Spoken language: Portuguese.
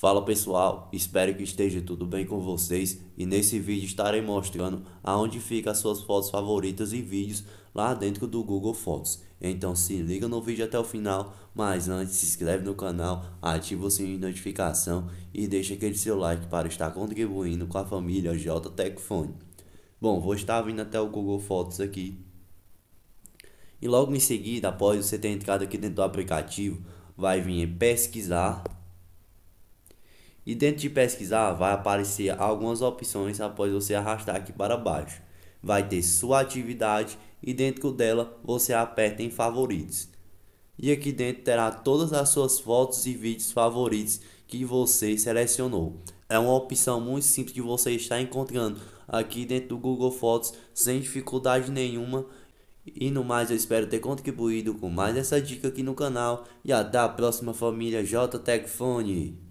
Fala pessoal, espero que esteja tudo bem com vocês e nesse vídeo estarei mostrando aonde fica as suas fotos favoritas e vídeos lá dentro do Google Fotos. Então se liga no vídeo até o final, mas antes se inscreve no canal, ativa o sininho de notificação e deixa aquele seu like para estar contribuindo com a família J Techfone. Bom, vou estar vindo até o Google Fotos aqui. E logo em seguida, após você ter entrado aqui dentro do aplicativo, vai vir em pesquisar e dentro de pesquisar vai aparecer algumas opções após você arrastar aqui para baixo. Vai ter sua atividade e dentro dela você aperta em favoritos. E aqui dentro terá todas as suas fotos e vídeos favoritos que você selecionou. É uma opção muito simples que você está encontrando aqui dentro do Google Fotos sem dificuldade nenhuma. E no mais eu espero ter contribuído com mais essa dica aqui no canal. E até a próxima família JTecFone.